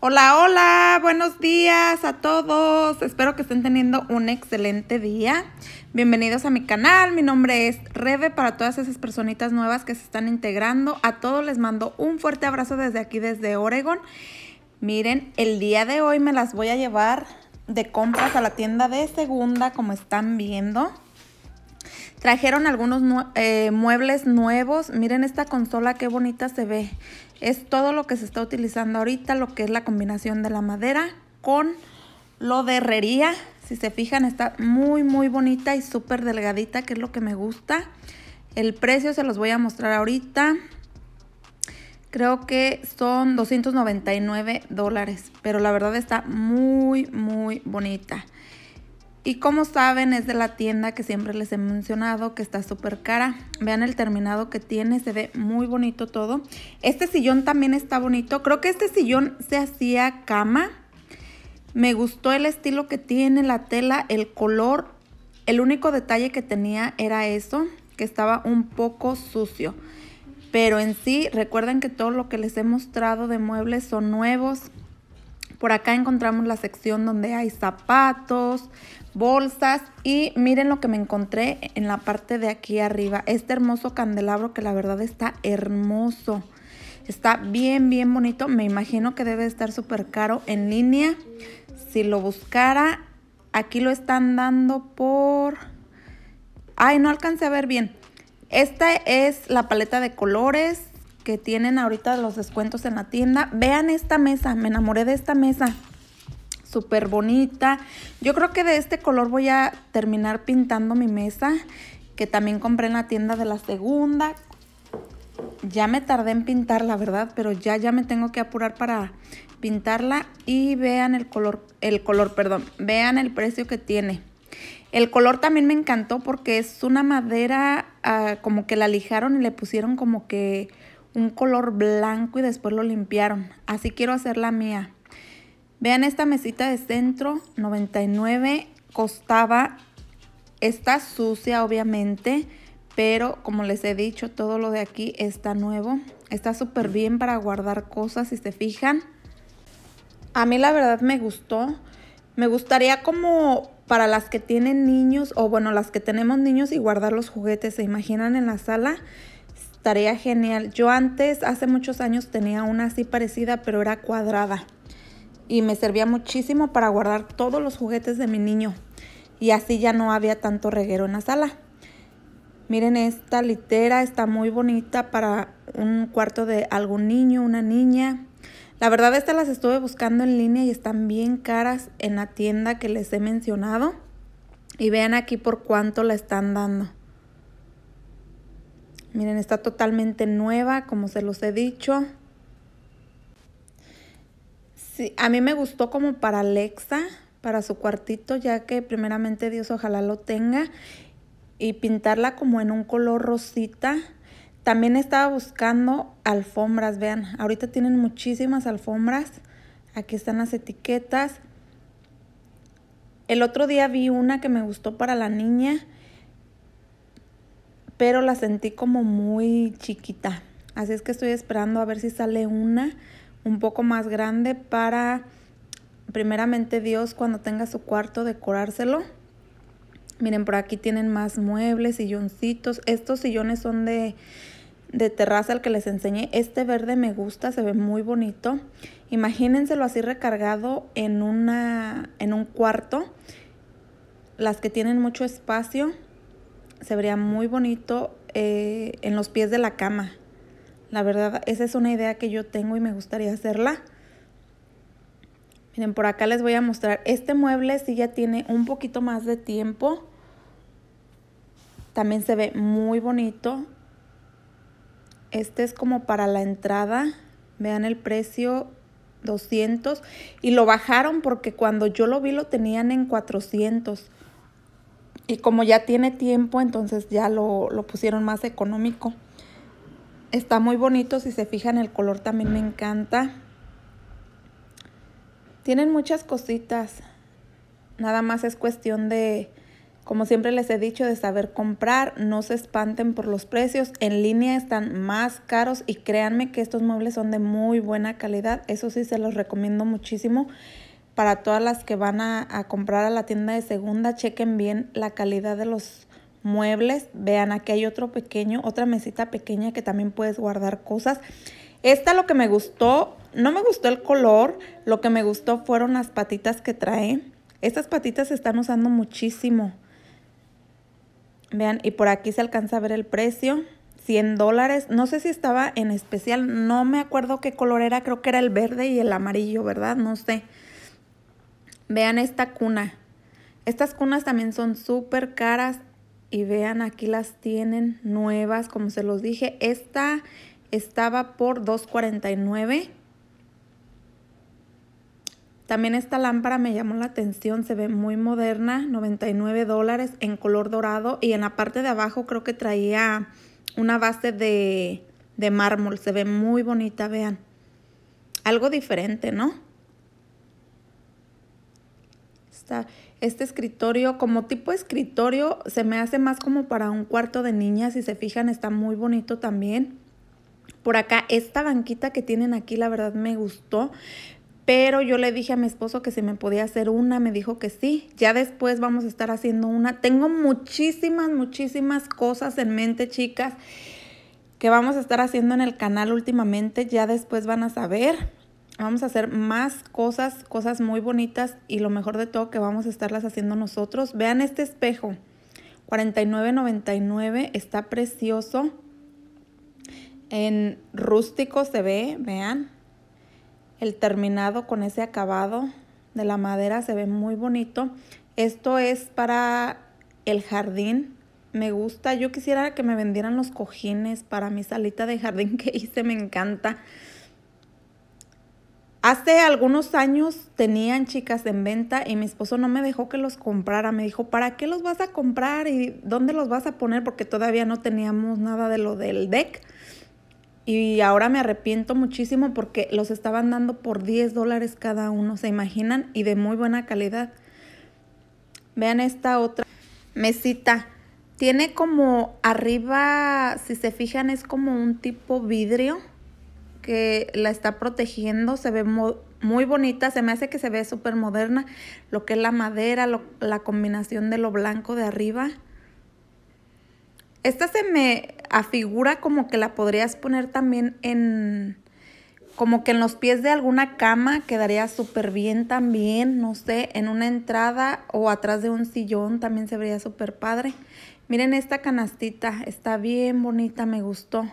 Hola, hola, buenos días a todos. Espero que estén teniendo un excelente día. Bienvenidos a mi canal. Mi nombre es Rebe. Para todas esas personitas nuevas que se están integrando, a todos les mando un fuerte abrazo desde aquí, desde Oregon. Miren, el día de hoy me las voy a llevar de compras a la tienda de segunda, como están viendo. Trajeron algunos eh, muebles nuevos. Miren esta consola, qué bonita se ve. Es todo lo que se está utilizando ahorita, lo que es la combinación de la madera con lo de herrería. Si se fijan, está muy, muy bonita y súper delgadita, que es lo que me gusta. El precio se los voy a mostrar ahorita. Creo que son 299 dólares, pero la verdad está muy, muy bonita. Y como saben, es de la tienda que siempre les he mencionado, que está súper cara. Vean el terminado que tiene, se ve muy bonito todo. Este sillón también está bonito. Creo que este sillón se hacía cama. Me gustó el estilo que tiene, la tela, el color. El único detalle que tenía era eso, que estaba un poco sucio. Pero en sí, recuerden que todo lo que les he mostrado de muebles son nuevos, por acá encontramos la sección donde hay zapatos, bolsas y miren lo que me encontré en la parte de aquí arriba. Este hermoso candelabro que la verdad está hermoso. Está bien, bien bonito. Me imagino que debe estar súper caro en línea. Si lo buscara, aquí lo están dando por... Ay, no alcancé a ver bien. Esta es la paleta de colores que tienen ahorita los descuentos en la tienda. Vean esta mesa, me enamoré de esta mesa. Súper bonita. Yo creo que de este color voy a terminar pintando mi mesa, que también compré en la tienda de la segunda. Ya me tardé en pintarla, ¿verdad? Pero ya, ya me tengo que apurar para pintarla. Y vean el color, el color, perdón, vean el precio que tiene. El color también me encantó porque es una madera ah, como que la lijaron y le pusieron como que color blanco y después lo limpiaron. Así quiero hacer la mía. Vean esta mesita de centro, 99 costaba. Está sucia obviamente, pero como les he dicho, todo lo de aquí está nuevo. Está súper bien para guardar cosas, si se fijan. A mí la verdad me gustó. Me gustaría como para las que tienen niños o bueno, las que tenemos niños y guardar los juguetes, ¿se imaginan en la sala? Tarea genial. Yo antes, hace muchos años, tenía una así parecida, pero era cuadrada. Y me servía muchísimo para guardar todos los juguetes de mi niño. Y así ya no había tanto reguero en la sala. Miren, esta litera está muy bonita para un cuarto de algún niño, una niña. La verdad, estas las estuve buscando en línea y están bien caras en la tienda que les he mencionado. Y vean aquí por cuánto la están dando. Miren, está totalmente nueva, como se los he dicho. Sí, a mí me gustó como para Alexa, para su cuartito, ya que primeramente Dios ojalá lo tenga. Y pintarla como en un color rosita. También estaba buscando alfombras, vean, ahorita tienen muchísimas alfombras. Aquí están las etiquetas. El otro día vi una que me gustó para la niña pero la sentí como muy chiquita. Así es que estoy esperando a ver si sale una un poco más grande para, primeramente Dios, cuando tenga su cuarto, decorárselo. Miren, por aquí tienen más muebles, silloncitos. Estos sillones son de, de terraza, el que les enseñé. Este verde me gusta, se ve muy bonito. Imagínenselo así recargado en, una, en un cuarto. Las que tienen mucho espacio se vería muy bonito eh, en los pies de la cama. La verdad, esa es una idea que yo tengo y me gustaría hacerla. Miren, por acá les voy a mostrar. Este mueble sí ya tiene un poquito más de tiempo. También se ve muy bonito. Este es como para la entrada. Vean el precio, 200. Y lo bajaron porque cuando yo lo vi lo tenían en 400. Y como ya tiene tiempo, entonces ya lo, pusieron más económico. Está muy bonito, si se fijan el color también me encanta. Tienen muchas cositas. Nada más es cuestión de, como siempre les he dicho, de saber comprar. No se espanten por los precios. En línea están más caros y créanme que estos muebles son de muy buena calidad. Eso sí, se los recomiendo muchísimo para todas las que van a, comprar a la tienda de segunda, chequen bien la calidad de los muebles. Vean, aquí hay otro pequeño, otra mesita pequeña que también puedes guardar cosas. Esta lo que me gustó, no me gustó el color, lo que me gustó fueron las patitas que trae. Estas patitas se están usando muchísimo. Vean, y por aquí se alcanza a ver el precio. 100 dólares. No sé si estaba en especial, no me acuerdo qué color era, creo que era el verde y el amarillo, ¿verdad? No sé. Vean esta cuna. Estas cunas también son súper caras y vean aquí las tienen nuevas, como se los dije. Esta estaba por $2.49. También esta lámpara me llamó la atención, se ve muy moderna, 99 dólares en color dorado y en la parte de abajo creo que traía una base de, de mármol, se ve muy bonita, vean. Algo diferente, ¿no? Este escritorio, como tipo escritorio, se me hace más como para un cuarto de niñas. Si se fijan, está muy bonito también. Por acá, esta banquita que tienen aquí, la verdad me gustó pero yo le dije a mi esposo que si me podía hacer una, me dijo que sí, ya después vamos a estar haciendo una. Tengo muchísimas, muchísimas cosas en mente, chicas, que vamos a estar haciendo en el canal últimamente, ya después van a saber. Vamos a hacer más cosas, cosas muy bonitas y lo mejor de todo que vamos a estarlas haciendo nosotros. Vean este espejo, 49.99, está precioso. En rústico se ve, vean, el terminado con ese acabado de la madera se ve muy bonito. Esto es para el jardín. Me gusta, yo quisiera que me vendieran los cojines para mi salita de jardín que hice, me encanta. Hace algunos años tenían chicas en venta y mi esposo no me dejó que los comprara. Me dijo, ¿para qué los vas a comprar y dónde los vas a poner? Porque todavía no teníamos nada de lo del deck. Y ahora me arrepiento muchísimo porque los estaban dando por 10 dólares cada uno, ¿se imaginan? Y de muy buena calidad. Vean esta otra mesita. Tiene como arriba, si se fijan, es como un tipo vidrio que la está protegiendo, se ve muy bonita, se me hace que se ve súper moderna, lo que es la madera, la combinación de lo blanco de arriba. Esta se me afigura como que la podrías poner también en, como que en los pies de alguna cama quedaría súper bien también, no sé, en una entrada o atrás de un sillón también se vería súper padre. Miren esta canastita, está bien bonita, me gustó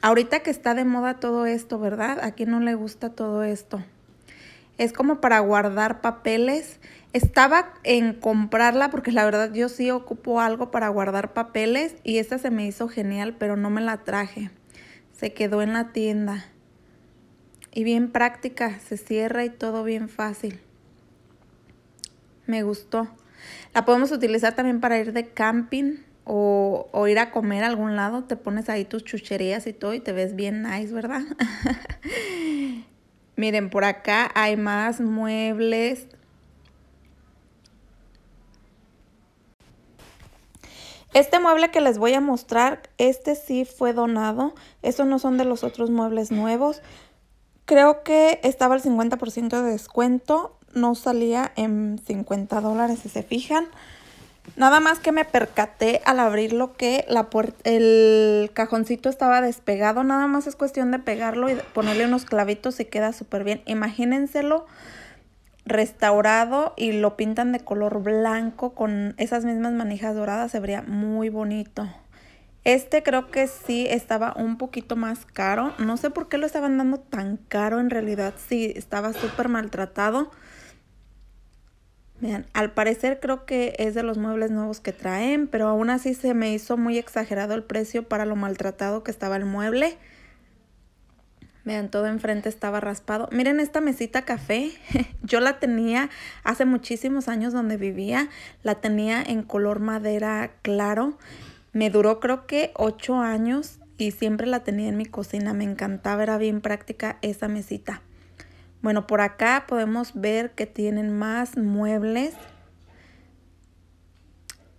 ahorita que está de moda todo esto, ¿verdad? ¿A quién no le gusta todo esto? Es como para guardar papeles. Estaba en comprarla porque la verdad yo sí ocupo algo para guardar papeles y esta se me hizo genial, pero no me la traje. Se quedó en la tienda. Y bien práctica, se cierra y todo bien fácil. Me gustó. La podemos utilizar también para ir de camping o, ir a comer a algún lado, te pones ahí tus chucherías y todo y te ves bien nice, ¿verdad? Miren, por acá hay más muebles. Este mueble que les voy a mostrar, este sí fue donado. Estos no son de los otros muebles nuevos. Creo que estaba al 50% de descuento. No salía en 50 dólares, si se fijan. Nada más que me percaté al abrirlo que el cajoncito estaba despegado. Nada más es cuestión de pegarlo y ponerle unos clavitos y queda súper bien. Imagínenselo restaurado y lo pintan de color blanco con esas mismas manijas doradas. Se vería muy bonito. Este creo que sí estaba un poquito más caro. No sé por qué lo estaban dando tan caro en realidad. Sí, estaba súper maltratado. Vean, al parecer creo que es de los muebles nuevos que traen, pero aún así se me hizo muy exagerado el precio para lo maltratado que estaba el mueble. Vean, todo enfrente estaba raspado. Miren esta mesita café. Yo la tenía hace muchísimos años donde vivía. La tenía en color madera claro. Me duró creo que 8 años y siempre la tenía en mi cocina. Me encantaba, era bien práctica esa mesita. Bueno, por acá podemos ver que tienen más muebles.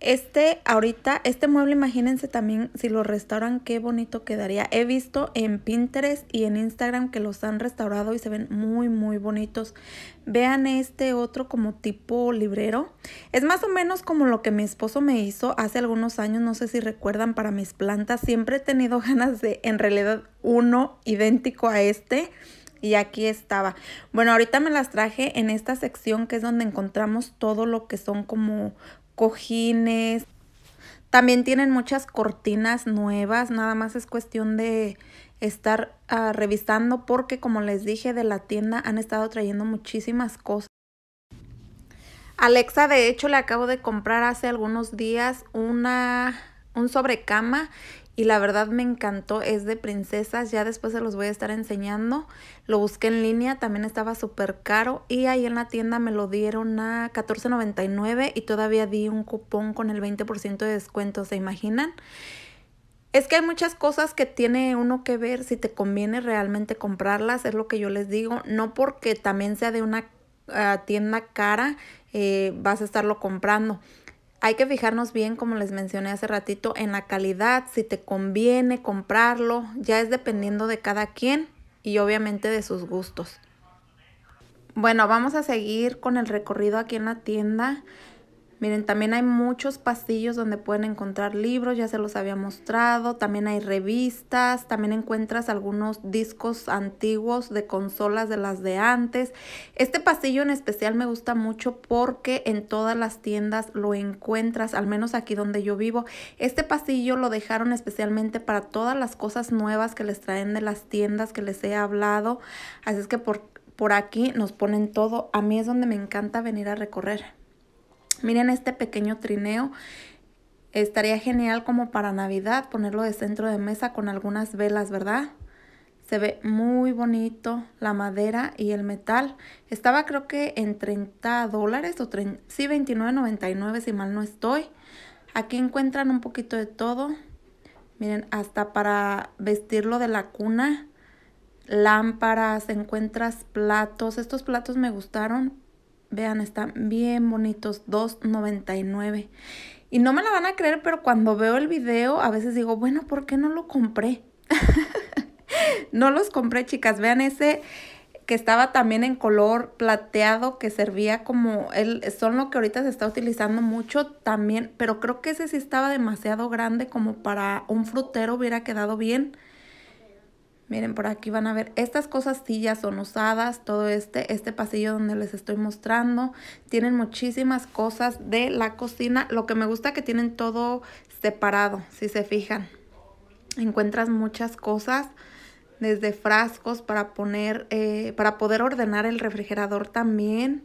Este ahorita, este mueble imagínense también si lo restauran qué bonito quedaría. He visto en Pinterest y en Instagram que los han restaurado y se ven muy muy bonitos. Vean este otro como tipo librero. Es más o menos como lo que mi esposo me hizo hace algunos años, no sé si recuerdan, para mis plantas. Siempre he tenido ganas de en realidad uno idéntico a este y aquí estaba. Bueno, ahorita me las traje en esta sección que es donde encontramos todo lo que son como cojines. También tienen muchas cortinas nuevas, nada más es cuestión de estar ah, revisando porque como les dije de la tienda han estado trayendo muchísimas cosas. Alexa de hecho le acabo de comprar hace algunos días una un sobrecama y la verdad me encantó, es de princesas, ya después se los voy a estar enseñando. Lo busqué en línea, también estaba súper caro y ahí en la tienda me lo dieron a $14.99 y todavía di un cupón con el 20% de descuento, ¿se imaginan? Es que hay muchas cosas que tiene uno que ver si te conviene realmente comprarlas, es lo que yo les digo, no porque también sea de una ah, tienda cara eh, vas a estarlo comprando. Hay que fijarnos bien, como les mencioné hace ratito, en la calidad, si te conviene comprarlo, ya es dependiendo de cada quien y obviamente de sus gustos. Bueno, vamos a seguir con el recorrido aquí en la tienda. Miren, también hay muchos pasillos donde pueden encontrar libros, ya se los había mostrado, también hay revistas, también encuentras algunos discos antiguos de consolas de las de antes. Este pasillo en especial me gusta mucho porque en todas las tiendas lo encuentras, al menos aquí donde yo vivo. Este pasillo lo dejaron especialmente para todas las cosas nuevas que les traen de las tiendas que les he hablado, así es que por, por aquí nos ponen todo. A mí es donde me encanta venir a recorrer. Miren este pequeño trineo. Estaría genial como para Navidad ponerlo de centro de mesa con algunas velas, ¿verdad? Se ve muy bonito la madera y el metal. Estaba creo que en 30 dólares o sí, 29.99 si mal no estoy. Aquí encuentran un poquito de todo. Miren, hasta para vestirlo de la cuna. Lámparas, encuentras platos. Estos platos me gustaron Vean, están bien bonitos, 2.99. Y no me la van a creer, pero cuando veo el video a veces digo, bueno, ¿por qué no lo compré? no los compré, chicas. Vean ese que estaba también en color plateado, que servía como, el, son lo que ahorita se está utilizando mucho también, pero creo que ese sí estaba demasiado grande como para un frutero hubiera quedado bien. Miren, por aquí van a ver, estas cosas sillas son usadas, todo este, este pasillo donde les estoy mostrando. Tienen muchísimas cosas de la cocina. Lo que me gusta que tienen todo separado, si se fijan. Encuentras muchas cosas, desde frascos para poner, eh, para poder ordenar el refrigerador también.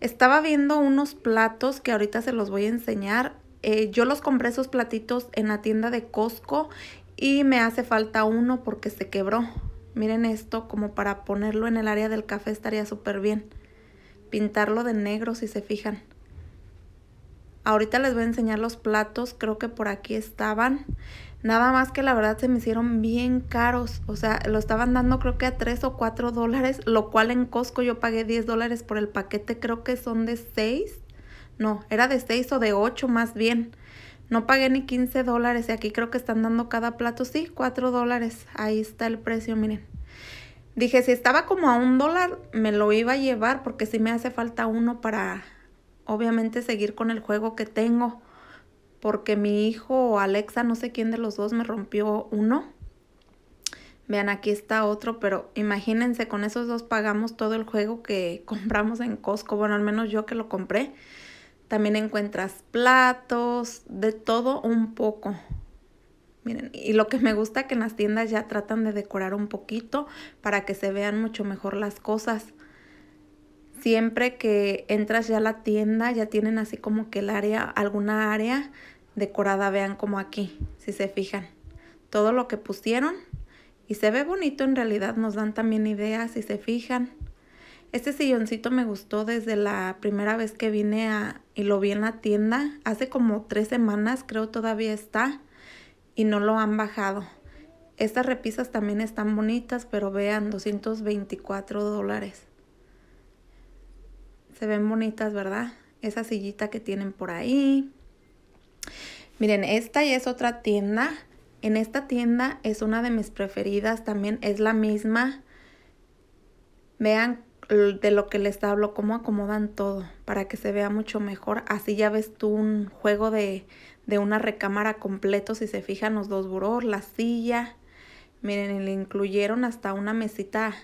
Estaba viendo unos platos que ahorita se los voy a enseñar. Eh, yo los compré esos platitos en la tienda de Costco y me hace falta uno porque se quebró. Miren esto, como para ponerlo en el área del café estaría súper bien. Pintarlo de negro si se fijan. Ahorita les voy a enseñar los platos, creo que por aquí estaban. Nada más que la verdad se me hicieron bien caros. O sea, lo estaban dando creo que a 3 o 4 dólares, lo cual en Costco yo pagué 10 dólares por el paquete. Creo que son de 6. No, era de 6 o de 8 más bien. No pagué ni 15 dólares y aquí creo que están dando cada plato, sí, 4 dólares. Ahí está el precio, miren. Dije, si estaba como a un dólar, me lo iba a llevar porque si me hace falta uno para, obviamente, seguir con el juego que tengo. Porque mi hijo o Alexa, no sé quién de los dos, me rompió uno. Vean, aquí está otro, pero imagínense, con esos dos pagamos todo el juego que compramos en Costco. Bueno, al menos yo que lo compré. También encuentras platos, de todo un poco. Miren, y lo que me gusta que en las tiendas ya tratan de decorar un poquito para que se vean mucho mejor las cosas. Siempre que entras ya a la tienda, ya tienen así como que el área, alguna área decorada, vean como aquí, si se fijan. Todo lo que pusieron y se ve bonito en realidad, nos dan también ideas si se fijan. Este silloncito me gustó desde la primera vez que vine a, y lo vi en la tienda hace como tres semanas, creo todavía está, y no lo han bajado. Estas repisas también están bonitas, pero vean, 224 dólares. Se ven bonitas, ¿verdad? Esa sillita que tienen por ahí. Miren, esta y es otra tienda. En esta tienda es una de mis preferidas, también es la misma. Vean de lo que les hablo, cómo acomodan todo para que se vea mucho mejor. Así ya ves tú un juego de, de una recámara completo, si se fijan los dos burros, la silla. Miren, le incluyeron hasta una mesita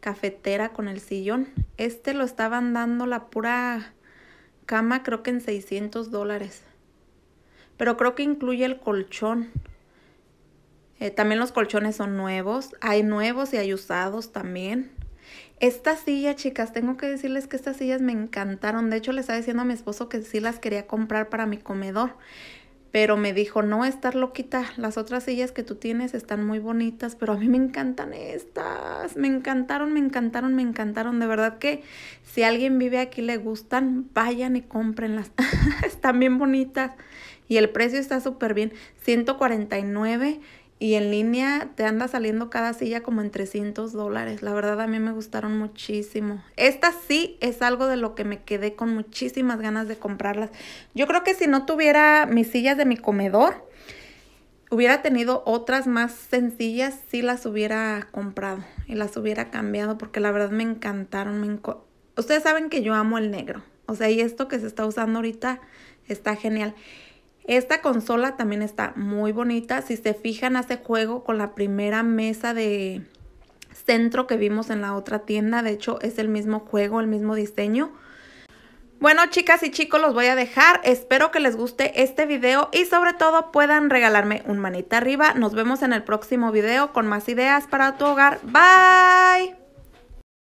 cafetera con el sillón. Este lo estaban dando la pura cama creo que en 600 dólares. Pero creo que incluye el colchón. Eh, también los colchones son nuevos. Hay nuevos y hay usados también. Estas sillas, chicas, tengo que decirles que estas sillas me encantaron. De hecho, le estaba diciendo a mi esposo que sí las quería comprar para mi comedor. Pero me dijo, no, estar loquita. Las otras sillas que tú tienes están muy bonitas, pero a mí me encantan estas. Me encantaron, me encantaron, me encantaron. De verdad que si alguien vive aquí le gustan, vayan y cómprenlas. están bien bonitas. Y el precio está súper bien. 149 y en línea te anda saliendo cada silla como en 300 dólares. La verdad a mí me gustaron muchísimo. Esta sí es algo de lo que me quedé con muchísimas ganas de comprarlas. Yo creo que si no tuviera mis sillas de mi comedor, hubiera tenido otras más sencillas si las hubiera comprado y las hubiera cambiado porque la verdad me encantaron. Me Ustedes saben que yo amo el negro. O sea, y esto que se está usando ahorita está genial. Esta consola también está muy bonita. Si se fijan, hace juego con la primera mesa de centro que vimos en la otra tienda. De hecho, es el mismo juego, el mismo diseño. Bueno chicas y chicos los voy a dejar, espero que les guste este video y sobre todo puedan regalarme un manita arriba. Nos vemos en el próximo video con más ideas para tu hogar. Bye.